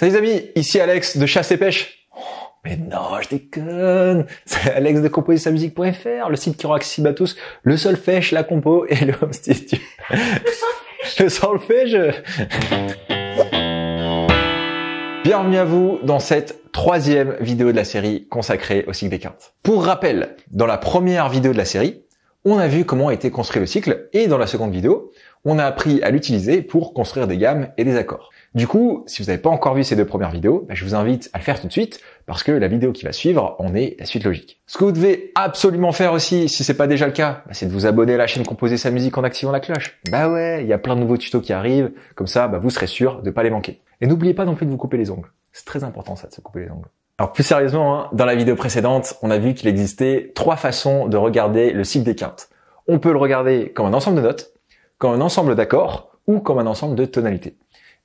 Salut les amis, ici Alex de Chasse et Pêche. mais non, je déconne. C'est Alex de composer le site qui rend accessible à tous le solfège, la compo et le home Le solfège. Bienvenue à vous dans cette troisième vidéo de la série consacrée au cycle des quintes. Pour rappel, dans la première vidéo de la série, on a vu comment a été construit le cycle et dans la seconde vidéo, on a appris à l'utiliser pour construire des gammes et des accords. Du coup, si vous n'avez pas encore vu ces deux premières vidéos, bah, je vous invite à le faire tout de suite parce que la vidéo qui va suivre en est la suite logique. Ce que vous devez absolument faire aussi, si c'est pas déjà le cas, bah, c'est de vous abonner à la chaîne Composer sa musique en activant la cloche. Bah ouais, il y a plein de nouveaux tutos qui arrivent, comme ça, bah, vous serez sûr de ne pas les manquer. Et n'oubliez pas non plus de vous couper les ongles. C'est très important ça de se couper les ongles. Alors plus sérieusement, hein, dans la vidéo précédente, on a vu qu'il existait trois façons de regarder le cycle des quintes. On peut le regarder comme un ensemble de notes, comme un ensemble d'accords ou comme un ensemble de tonalités.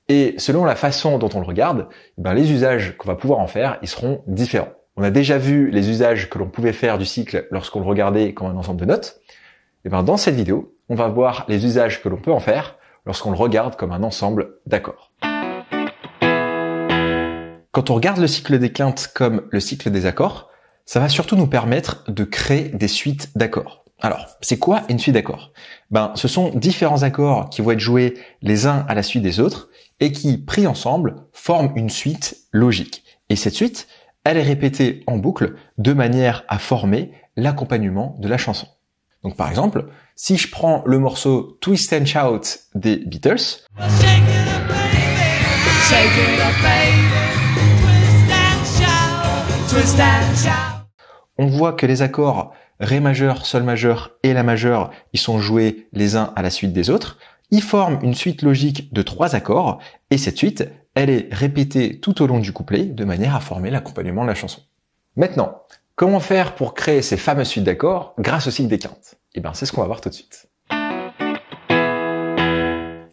Et selon la façon dont on le regarde, eh ben, les usages qu'on va pouvoir en faire, ils seront différents. On a déjà vu les usages que l'on pouvait faire du cycle lorsqu'on le regardait comme un ensemble de notes. Eh ben, dans cette vidéo, on va voir les usages que l'on peut en faire lorsqu'on le regarde comme un ensemble d'accords. Quand on regarde le cycle des quintes comme le cycle des accords, ça va surtout nous permettre de créer des suites d'accords. Alors, c'est quoi une suite d'accords Ben, ce sont différents accords qui vont être joués les uns à la suite des autres et qui, pris ensemble, forment une suite logique. Et cette suite, elle est répétée en boucle de manière à former l'accompagnement de la chanson. Donc par exemple, si je prends le morceau Twist and Shout des Beatles, on voit que les accords Ré majeur, Sol majeur et La majeur, ils sont joués les uns à la suite des autres. Ils forment une suite logique de trois accords et cette suite, elle est répétée tout au long du couplet de manière à former l'accompagnement de la chanson. Maintenant, comment faire pour créer ces fameuses suites d'accords grâce au cycle des quintes Eh bien, c'est ce qu'on va voir tout de suite.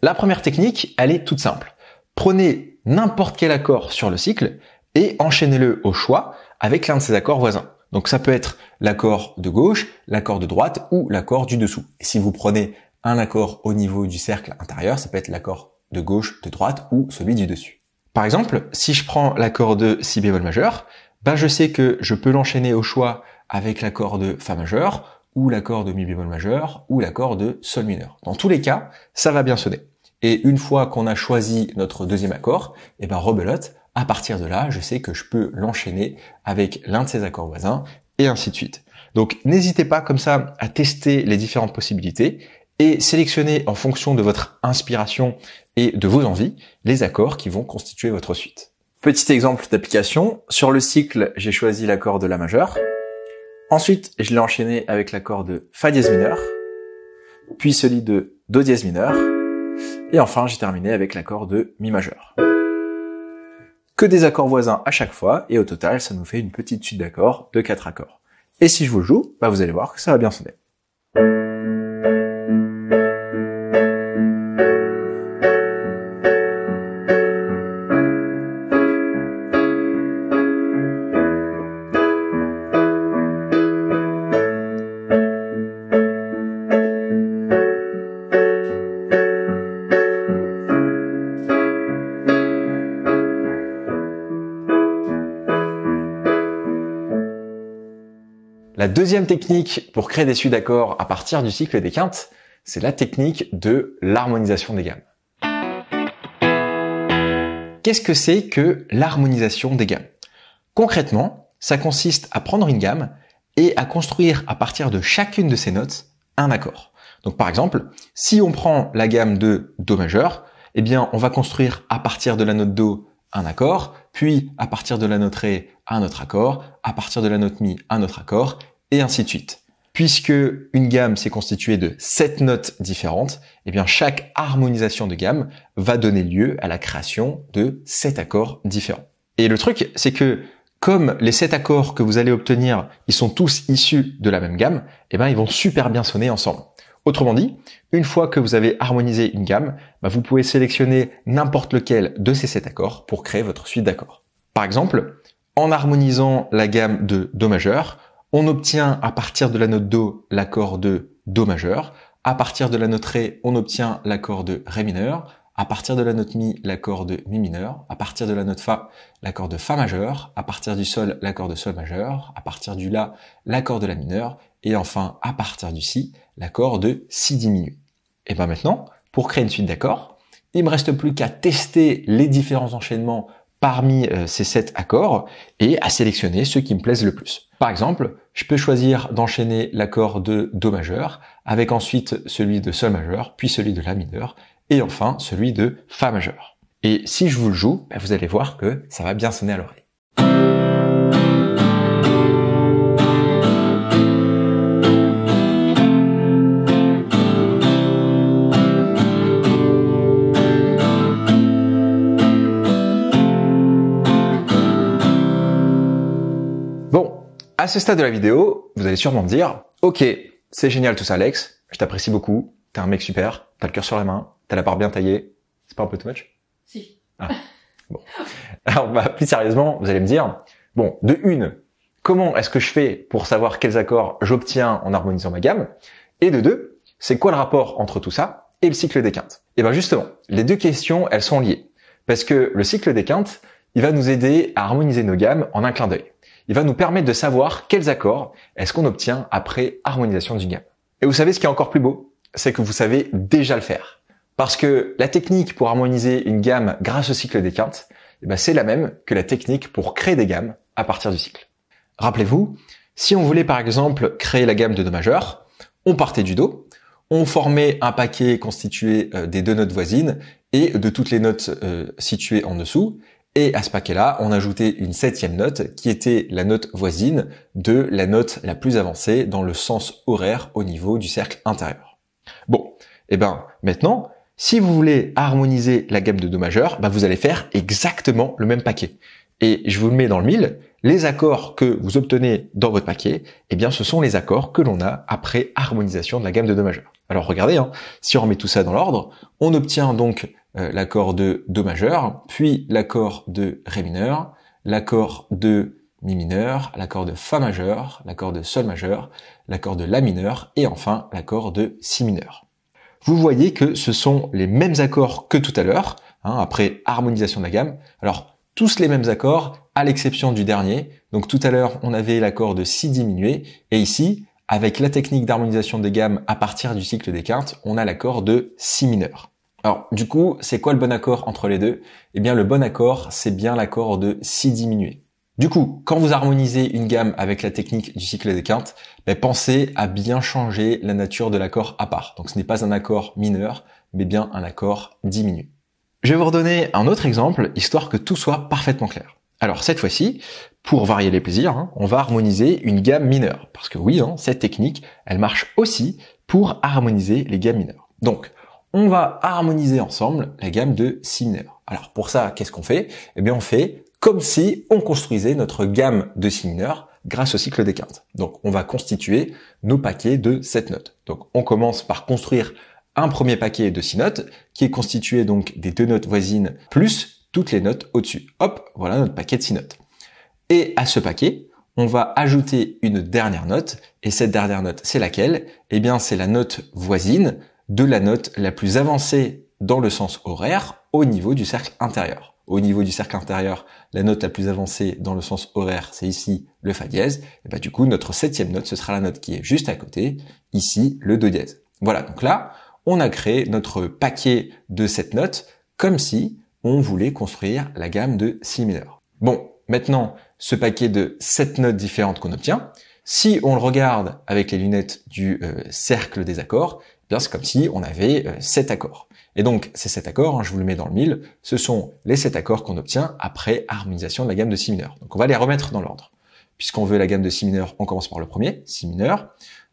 La première technique, elle est toute simple. Prenez n'importe quel accord sur le cycle et enchaînez-le au choix avec l'un de ses accords voisins. Donc ça peut être l'accord de gauche, l'accord de droite ou l'accord du dessous. Et si vous prenez un accord au niveau du cercle intérieur, ça peut être l'accord de gauche, de droite ou celui du dessus. Par exemple, si je prends l'accord de si bémol majeur, ben je sais que je peux l'enchaîner au choix avec l'accord de fa majeur ou l'accord de mi bémol majeur ou l'accord de sol mineur. Dans tous les cas, ça va bien sonner. Et une fois qu'on a choisi notre deuxième accord, et eh ben rebelote, à partir de là, je sais que je peux l'enchaîner avec l'un de ses accords voisins et ainsi de suite. Donc n'hésitez pas comme ça à tester les différentes possibilités et sélectionnez en fonction de votre inspiration et de vos envies les accords qui vont constituer votre suite. Petit exemple d'application, sur le cycle, j'ai choisi l'accord de la majeure. Ensuite, je l'ai enchaîné avec l'accord de fa dièse mineur, puis celui de do dièse mineur et enfin, j'ai terminé avec l'accord de mi majeur que des accords voisins à chaque fois, et au total, ça nous fait une petite suite d'accords de quatre accords. Et si je vous joue, bah vous allez voir que ça va bien sonner. La deuxième technique pour créer des suites d'accords à partir du cycle des quintes, c'est la technique de l'harmonisation des gammes. Qu'est-ce que c'est que l'harmonisation des gammes Concrètement, ça consiste à prendre une gamme et à construire à partir de chacune de ces notes un accord. Donc par exemple, si on prend la gamme de Do majeur, eh bien on va construire à partir de la note Do un accord, puis à partir de la note Ré un autre accord, à partir de la note Mi un autre accord, et ainsi de suite. Puisque une gamme s'est constituée de sept notes différentes, eh bien chaque harmonisation de gamme va donner lieu à la création de sept accords différents. Et le truc, c'est que comme les sept accords que vous allez obtenir, ils sont tous issus de la même gamme, eh bien ils vont super bien sonner ensemble. Autrement dit, une fois que vous avez harmonisé une gamme, bah, vous pouvez sélectionner n'importe lequel de ces sept accords pour créer votre suite d'accords. Par exemple, en harmonisant la gamme de Do majeur, on obtient à partir de la note Do l'accord de Do majeur. À partir de la note Ré, on obtient l'accord de Ré mineur. À partir de la note Mi, l'accord de Mi mineur. À partir de la note Fa, l'accord de Fa majeur. À partir du Sol, l'accord de Sol majeur. À partir du La, l'accord de La mineur. Et enfin, à partir du Si, l'accord de Si diminué. Et bien maintenant, pour créer une suite d'accords, il me reste plus qu'à tester les différents enchaînements parmi euh, ces sept accords et à sélectionner ceux qui me plaisent le plus. Par exemple, je peux choisir d'enchaîner l'accord de Do majeur avec ensuite celui de Sol majeur, puis celui de La mineur et enfin celui de Fa majeur. Et si je vous le joue, bah, vous allez voir que ça va bien sonner à l'oreille. À ce stade de la vidéo, vous allez sûrement me dire, ok, c'est génial tout ça Alex, je t'apprécie beaucoup, t'es un mec super, t'as le cœur sur la main, t'as la part bien taillée, c'est pas un peu too much Si. Ah, bon. Alors bah, plus sérieusement, vous allez me dire, bon, de une, comment est-ce que je fais pour savoir quels accords j'obtiens en harmonisant ma gamme Et de deux, c'est quoi le rapport entre tout ça et le cycle des quintes Et eh bien justement, les deux questions, elles sont liées. Parce que le cycle des quintes, il va nous aider à harmoniser nos gammes en un clin d'œil il va nous permettre de savoir quels accords est-ce qu'on obtient après harmonisation d'une gamme. Et vous savez ce qui est encore plus beau C'est que vous savez déjà le faire. Parce que la technique pour harmoniser une gamme grâce au cycle des quintes, eh ben, c'est la même que la technique pour créer des gammes à partir du cycle. Rappelez-vous, si on voulait par exemple créer la gamme de Do majeur, on partait du Do, on formait un paquet constitué euh, des deux notes voisines et de toutes les notes euh, situées en dessous, et à ce paquet-là, on ajoutait une septième note qui était la note voisine de la note la plus avancée dans le sens horaire au niveau du cercle intérieur. Bon, et eh ben maintenant, si vous voulez harmoniser la gamme de Do majeur, bah, vous allez faire exactement le même paquet. Et je vous le mets dans le mille, les accords que vous obtenez dans votre paquet, eh bien ce sont les accords que l'on a après harmonisation de la gamme de Do majeur. Alors regardez, hein, si on remet tout ça dans l'ordre, on obtient donc euh, l'accord de Do majeur, puis l'accord de Ré mineur, l'accord de Mi mineur, l'accord de Fa majeur, l'accord de Sol majeur, l'accord de La mineur et enfin l'accord de Si mineur. Vous voyez que ce sont les mêmes accords que tout à l'heure, hein, après harmonisation de la gamme. Alors tous les mêmes accords à l'exception du dernier. Donc tout à l'heure on avait l'accord de Si diminué et ici avec la technique d'harmonisation des gammes à partir du cycle des quintes, on a l'accord de Si mineur. Alors du coup, c'est quoi le bon accord entre les deux Eh bien le bon accord, c'est bien l'accord de si diminué. Du coup, quand vous harmonisez une gamme avec la technique du cycle des quintes, ben, pensez à bien changer la nature de l'accord à part. Donc ce n'est pas un accord mineur, mais bien un accord diminué. Je vais vous redonner un autre exemple, histoire que tout soit parfaitement clair. Alors cette fois-ci, pour varier les plaisirs, hein, on va harmoniser une gamme mineure. Parce que oui, hein, cette technique, elle marche aussi pour harmoniser les gammes mineures. Donc, on va harmoniser ensemble la gamme de si mineur. Alors pour ça, qu'est-ce qu'on fait Eh bien on fait comme si on construisait notre gamme de si mineur grâce au cycle des quintes. Donc on va constituer nos paquets de 7 notes. Donc on commence par construire un premier paquet de 6 notes qui est constitué donc des deux notes voisines plus toutes les notes au-dessus. Hop, voilà notre paquet de 6 notes. Et à ce paquet, on va ajouter une dernière note et cette dernière note, c'est laquelle Eh bien c'est la note voisine de la note la plus avancée dans le sens horaire au niveau du cercle intérieur. Au niveau du cercle intérieur, la note la plus avancée dans le sens horaire, c'est ici le Fa dièse. Et bah, du coup, notre septième note, ce sera la note qui est juste à côté, ici le Do dièse. Voilà, donc là, on a créé notre paquet de sept notes, comme si on voulait construire la gamme de Si mineur. Bon, maintenant, ce paquet de sept notes différentes qu'on obtient, si on le regarde avec les lunettes du euh, cercle des accords, c'est comme si on avait euh, sept accords. Et donc ces sept accords, hein, je vous le mets dans le mille, ce sont les sept accords qu'on obtient après harmonisation de la gamme de si mineur. Donc on va les remettre dans l'ordre. Puisqu'on veut la gamme de si mineur, on commence par le premier, si mineur.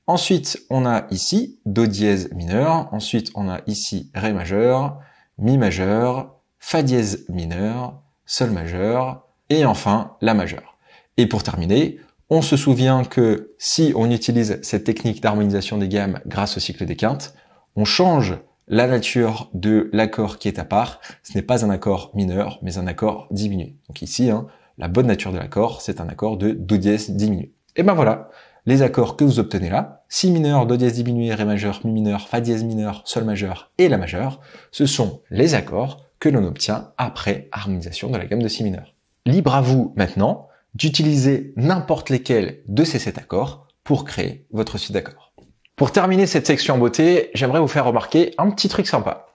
Ensuite, on a ici do dièse mineur, ensuite on a ici ré majeur, mi majeur, fa dièse mineur, sol majeur et enfin la majeur. Et pour terminer, on se souvient que si on utilise cette technique d'harmonisation des gammes grâce au cycle des quintes, on change la nature de l'accord qui est à part. Ce n'est pas un accord mineur, mais un accord diminué. Donc ici, hein, la bonne nature de l'accord, c'est un accord de Do dièse diminué. Et ben voilà, les accords que vous obtenez là, Si mineur, Do dièse diminué, Ré majeur, Mi mineur, Fa dièse mineur, Sol majeur et La majeur, ce sont les accords que l'on obtient après harmonisation de la gamme de Si mineur. Libre à vous maintenant d'utiliser n'importe lesquels de ces sept accords pour créer votre suite d'accords. Pour terminer cette section beauté, j'aimerais vous faire remarquer un petit truc sympa.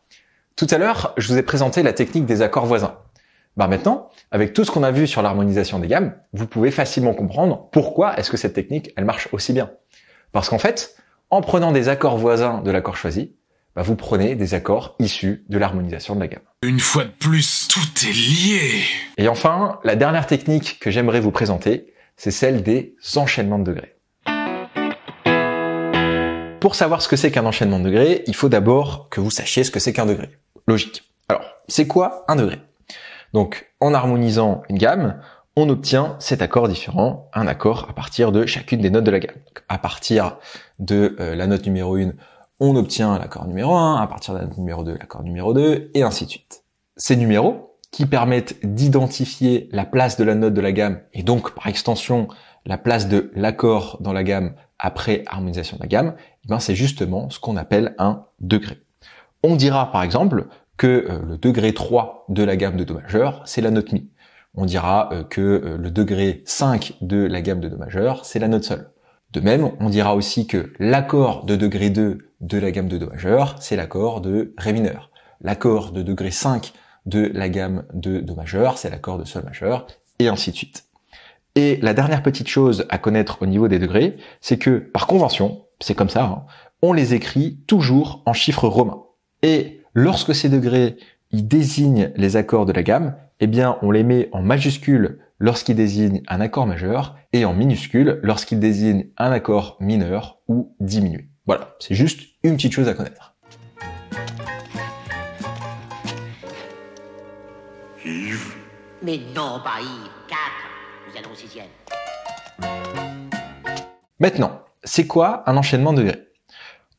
Tout à l'heure, je vous ai présenté la technique des accords voisins. Bah, maintenant, avec tout ce qu'on a vu sur l'harmonisation des gammes, vous pouvez facilement comprendre pourquoi est-ce que cette technique, elle marche aussi bien. Parce qu'en fait, en prenant des accords voisins de l'accord choisi, bah, vous prenez des accords issus de l'harmonisation de la gamme. Une fois de plus, tout est lié Et enfin, la dernière technique que j'aimerais vous présenter, c'est celle des enchaînements de degrés. Pour savoir ce que c'est qu'un enchaînement de degrés, il faut d'abord que vous sachiez ce que c'est qu'un degré. Logique. Alors, c'est quoi un degré Donc, en harmonisant une gamme, on obtient cet accord différent, un accord à partir de chacune des notes de la gamme. à partir de euh, la note numéro 1, on obtient l'accord numéro 1, à partir de d'un numéro 2, l'accord numéro 2, et ainsi de suite. Ces numéros, qui permettent d'identifier la place de la note de la gamme, et donc par extension la place de l'accord dans la gamme après harmonisation de la gamme, eh ben, c'est justement ce qu'on appelle un degré. On dira par exemple que euh, le degré 3 de la gamme de Do majeur, c'est la note Mi. On dira euh, que euh, le degré 5 de la gamme de Do majeur, c'est la note Sol. De même, on dira aussi que l'accord de degré 2 de la gamme de Do majeur, c'est l'accord de Ré mineur. L'accord de degré 5 de la gamme de Do majeur, c'est l'accord de Sol majeur, et ainsi de suite. Et la dernière petite chose à connaître au niveau des degrés, c'est que par convention, c'est comme ça, hein, on les écrit toujours en chiffres romains. Et lorsque ces degrés ils désignent les accords de la gamme, eh bien on les met en majuscules lorsqu'il désigne un accord majeur et en minuscule lorsqu'il désigne un accord mineur ou diminué. Voilà, c'est juste une petite chose à connaître. Mais non, pas Yves, nous allons au Maintenant, c'est quoi un enchaînement de degrés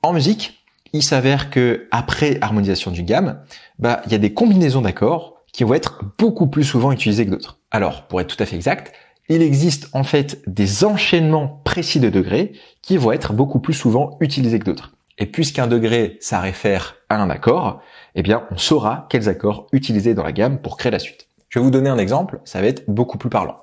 En musique, il s'avère que après harmonisation du gamme, bah, il y a des combinaisons d'accords qui vont être beaucoup plus souvent utilisées que d'autres. Alors, pour être tout à fait exact, il existe en fait des enchaînements précis de degrés qui vont être beaucoup plus souvent utilisés que d'autres. Et puisqu'un degré, ça réfère à un accord, eh bien, on saura quels accords utiliser dans la gamme pour créer la suite. Je vais vous donner un exemple, ça va être beaucoup plus parlant.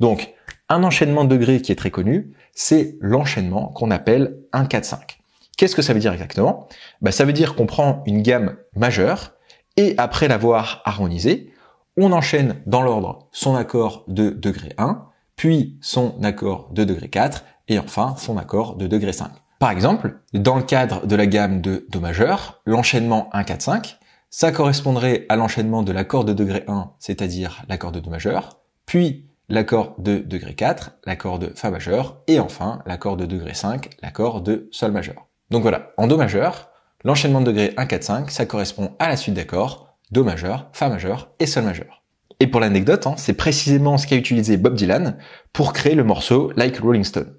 Donc, un enchaînement de degrés qui est très connu, c'est l'enchaînement qu'on appelle un 4, 5. Qu'est-ce que ça veut dire exactement bah, Ça veut dire qu'on prend une gamme majeure et après l'avoir harmonisée, on enchaîne dans l'ordre son accord de degré 1, puis son accord de degré 4, et enfin son accord de degré 5. Par exemple, dans le cadre de la gamme de Do majeur, l'enchaînement 1-4-5, ça correspondrait à l'enchaînement de l'accord de degré 1, c'est-à-dire l'accord de Do majeur, puis l'accord de degré 4, l'accord de Fa majeur, et enfin l'accord de degré 5, l'accord de Sol majeur. Donc voilà, en Do majeur, l'enchaînement de degré 1, 4, 5, ça correspond à la suite d'accords, Do majeur, Fa majeur et Sol majeur. Et pour l'anecdote, hein, c'est précisément ce qu'a utilisé Bob Dylan pour créer le morceau Like Rolling Stone.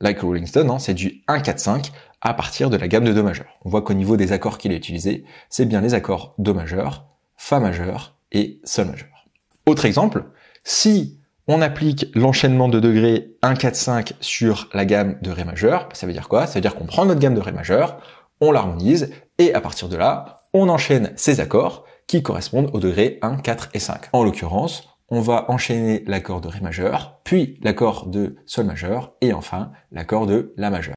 Like Rolling Stone, hein, c'est du 1-4-5 à partir de la gamme de Do majeur. On voit qu'au niveau des accords qu'il a utilisés, c'est bien les accords Do majeur, Fa majeur et Sol majeur. Autre exemple, si on applique l'enchaînement de degrés 1, 4, 5 sur la gamme de Ré majeur. Ça veut dire quoi Ça veut dire qu'on prend notre gamme de Ré majeur, on l'harmonise, et à partir de là, on enchaîne ces accords qui correspondent aux degrés 1, 4 et 5. En l'occurrence, on va enchaîner l'accord de Ré majeur, puis l'accord de Sol majeur, et enfin l'accord de La majeur.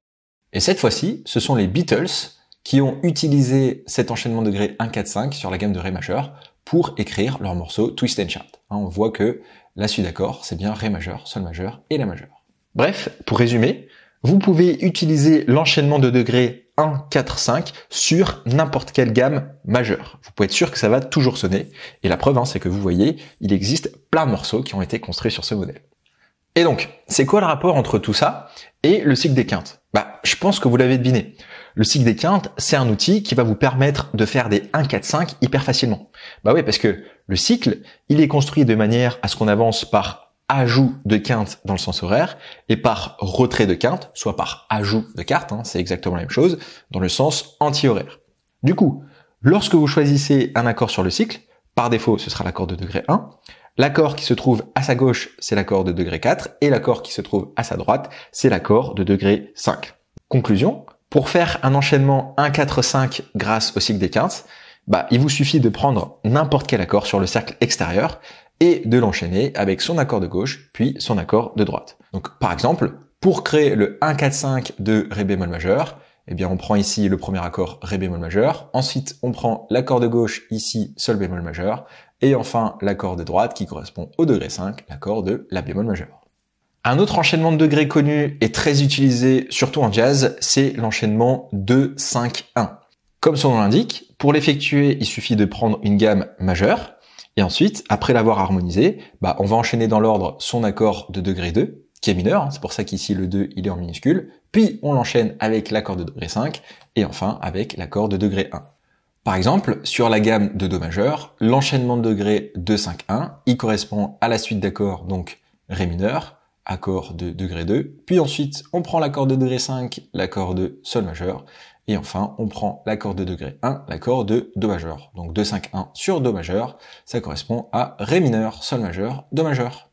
Et cette fois-ci, ce sont les Beatles qui ont utilisé cet enchaînement de degrés 1, 4, 5 sur la gamme de Ré majeur pour écrire leur morceau Twist and Shout. Hein, on voit que la suite d'accord, c'est bien Ré majeur, Sol majeur et La majeur. Bref, pour résumer, vous pouvez utiliser l'enchaînement de degrés 1, 4, 5 sur n'importe quelle gamme majeure. Vous pouvez être sûr que ça va toujours sonner. Et la preuve, hein, c'est que vous voyez, il existe plein de morceaux qui ont été construits sur ce modèle. Et donc, c'est quoi le rapport entre tout ça et le cycle des quintes Bah, je pense que vous l'avez deviné. Le cycle des quintes, c'est un outil qui va vous permettre de faire des 1, 4, 5 hyper facilement. Bah oui, parce que le cycle, il est construit de manière à ce qu'on avance par ajout de quinte dans le sens horaire et par retrait de quinte, soit par ajout de carte, hein, c'est exactement la même chose, dans le sens anti-horaire. Du coup, lorsque vous choisissez un accord sur le cycle, par défaut ce sera l'accord de degré 1, l'accord qui se trouve à sa gauche c'est l'accord de degré 4 et l'accord qui se trouve à sa droite c'est l'accord de degré 5. Conclusion, pour faire un enchaînement 1, 4, 5 grâce au cycle des quintes, bah, il vous suffit de prendre n'importe quel accord sur le cercle extérieur et de l'enchaîner avec son accord de gauche, puis son accord de droite. Donc, par exemple, pour créer le 1, 4, 5 de Ré bémol majeur, eh bien, on prend ici le premier accord Ré bémol majeur. Ensuite, on prend l'accord de gauche ici Sol bémol majeur. Et enfin, l'accord de droite qui correspond au degré 5, l'accord de La bémol majeur. Un autre enchaînement de degrés connu et très utilisé, surtout en jazz, c'est l'enchaînement 2-5-1. Comme son nom l'indique, pour l'effectuer, il suffit de prendre une gamme majeure, et ensuite, après l'avoir harmonisé, bah, on va enchaîner dans l'ordre son accord de degré 2, qui est mineur, hein, c'est pour ça qu'ici le 2 il est en minuscule, puis on l'enchaîne avec l'accord de degré 5, et enfin avec l'accord de degré 1. Par exemple, sur la gamme de Do majeur, l'enchaînement de degré 2-5-1, il correspond à la suite d'accords, donc Ré mineur, accord de degré 2, puis ensuite on prend l'accord de degré 5, l'accord de sol majeur, et enfin on prend l'accord de degré 1, l'accord de do majeur. Donc 2, 5, 1 sur do majeur, ça correspond à ré mineur, sol majeur, do majeur.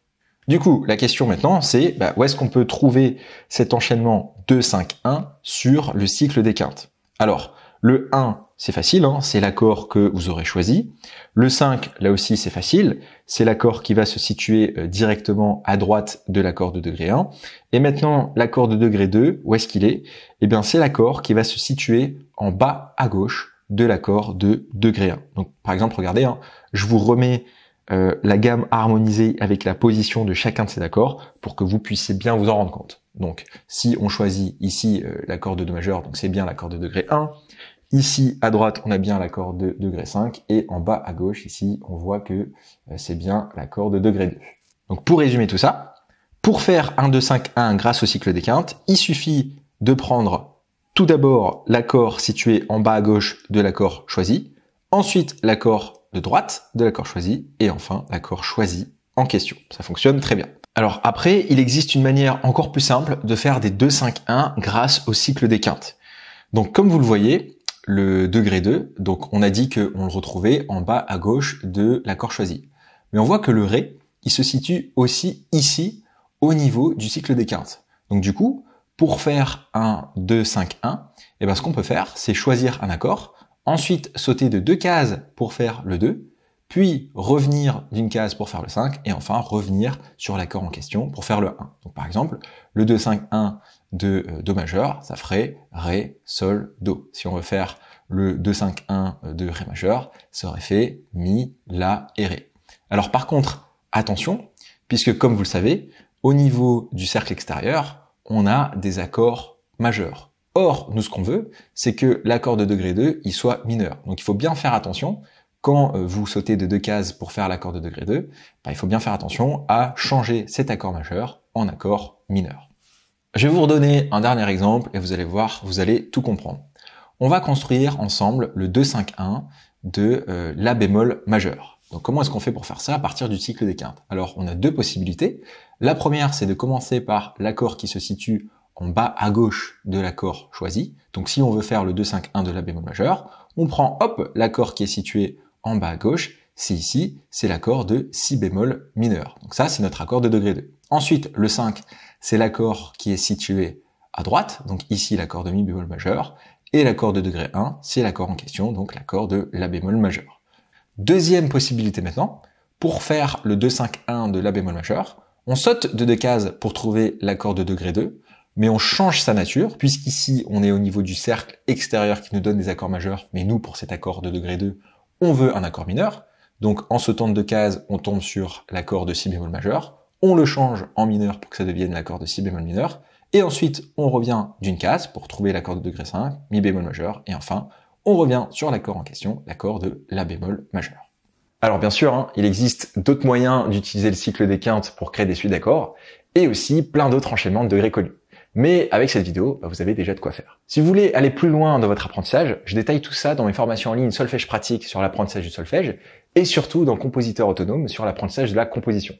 Du coup, la question maintenant, c'est bah, où est-ce qu'on peut trouver cet enchaînement 2, 5, 1 sur le cycle des quintes Alors, le 1 c'est facile, hein, c'est l'accord que vous aurez choisi. Le 5, là aussi c'est facile, c'est l'accord qui va se situer euh, directement à droite de l'accord de degré 1. Et maintenant, l'accord de degré 2, où est-ce qu'il est, Eh bien c'est l'accord qui va se situer en bas à gauche de l'accord de degré 1. Donc par exemple, regardez, hein, je vous remets euh, la gamme harmonisée avec la position de chacun de ces accords pour que vous puissiez bien vous en rendre compte. Donc si on choisit ici euh, l'accord de Do majeur, donc c'est bien l'accord de degré 1. Ici, à droite, on a bien l'accord de degré 5, et en bas à gauche, ici, on voit que euh, c'est bien l'accord de degré 2. Donc pour résumer tout ça, pour faire un 2, 5, 1 grâce au cycle des quintes, il suffit de prendre tout d'abord l'accord situé en bas à gauche de l'accord choisi, ensuite l'accord de droite de l'accord choisi, et enfin l'accord choisi en question. Ça fonctionne très bien. Alors après, il existe une manière encore plus simple de faire des 2-5-1 grâce au cycle des quintes. Donc comme vous le voyez, le degré 2, donc on a dit qu'on le retrouvait en bas à gauche de l'accord choisi. Mais on voit que le Ré, il se situe aussi ici, au niveau du cycle des quintes. Donc du coup, pour faire un 2, 5, 1, et ben ce qu'on peut faire, c'est choisir un accord, ensuite sauter de deux cases pour faire le 2, puis revenir d'une case pour faire le 5, et enfin revenir sur l'accord en question pour faire le 1. Donc par exemple, le 2, 5, 1 de euh, Do majeur, ça ferait Ré, Sol, Do. Si on veut faire le 2, 5, 1 de Ré majeur, ça aurait fait Mi, La et Ré. Alors par contre, attention, puisque comme vous le savez, au niveau du cercle extérieur, on a des accords majeurs. Or, nous ce qu'on veut, c'est que l'accord de degré 2, il soit mineur. Donc il faut bien faire attention, quand euh, vous sautez de deux cases pour faire l'accord de degré 2, bah, il faut bien faire attention à changer cet accord majeur en accord mineur. Je vais vous redonner un dernier exemple et vous allez voir, vous allez tout comprendre. On va construire ensemble le 2-5-1 de euh, la bémol majeur. Donc comment est-ce qu'on fait pour faire ça à partir du cycle des quintes Alors on a deux possibilités. La première, c'est de commencer par l'accord qui se situe en bas à gauche de l'accord choisi. Donc si on veut faire le 2-5-1 de la bémol majeur, on prend hop l'accord qui est situé en bas à gauche, c'est ici, c'est l'accord de si bémol mineur. Donc ça, c'est notre accord de degré 2. Ensuite, le 5, c'est l'accord qui est situé à droite, donc ici l'accord de mi bémol majeur, et l'accord de degré 1, c'est l'accord en question, donc l'accord de la bémol majeur. Deuxième possibilité maintenant, pour faire le 2-5-1 de la bémol majeur, on saute de deux cases pour trouver l'accord de degré 2, mais on change sa nature, puisqu'ici on est au niveau du cercle extérieur qui nous donne des accords majeurs, mais nous pour cet accord de degré 2, on veut un accord mineur. Donc en sautant de cases, on tombe sur l'accord de si bémol majeur, on le change en mineur pour que ça devienne l'accord de si bémol mineur, et ensuite on revient d'une case pour trouver l'accord de degré 5, mi bémol majeur, et enfin on revient sur l'accord en question, l'accord de la bémol majeur. Alors bien sûr, hein, il existe d'autres moyens d'utiliser le cycle des quintes pour créer des suites d'accords, et aussi plein d'autres enchaînements de degrés connus. Mais avec cette vidéo, bah, vous avez déjà de quoi faire. Si vous voulez aller plus loin dans votre apprentissage, je détaille tout ça dans mes formations en ligne Solfège pratique sur l'apprentissage du solfège et surtout dans Compositeur autonome sur l'apprentissage de la composition.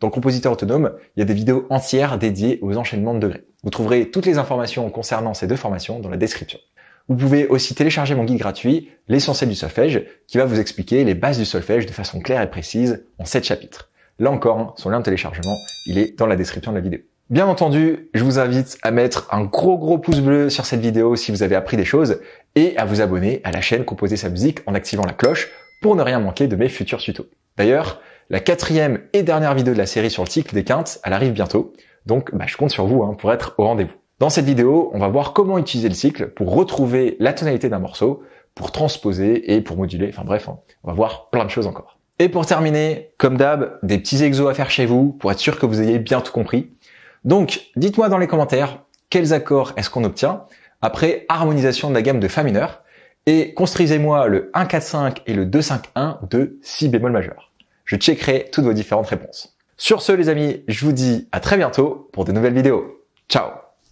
Dans Compositeur autonome, il y a des vidéos entières dédiées aux enchaînements de degrés. Vous trouverez toutes les informations concernant ces deux formations dans la description. Vous pouvez aussi télécharger mon guide gratuit, L'essentiel du solfège, qui va vous expliquer les bases du solfège de façon claire et précise en 7 chapitres. Là encore, son lien de téléchargement, il est dans la description de la vidéo. Bien entendu, je vous invite à mettre un gros gros pouce bleu sur cette vidéo si vous avez appris des choses et à vous abonner à la chaîne Composer sa musique en activant la cloche pour ne rien manquer de mes futurs tutos. D'ailleurs, la quatrième et dernière vidéo de la série sur le cycle des quintes, elle arrive bientôt, donc bah, je compte sur vous hein, pour être au rendez-vous. Dans cette vidéo, on va voir comment utiliser le cycle pour retrouver la tonalité d'un morceau, pour transposer et pour moduler, enfin bref, hein, on va voir plein de choses encore. Et pour terminer, comme d'hab, des petits exos à faire chez vous pour être sûr que vous ayez bien tout compris. Donc, dites-moi dans les commentaires quels accords est-ce qu'on obtient après harmonisation de la gamme de Fa mineur et construisez-moi le 1-4-5 et le 2-5-1 de Si bémol majeur. Je checkerai toutes vos différentes réponses. Sur ce, les amis, je vous dis à très bientôt pour de nouvelles vidéos. Ciao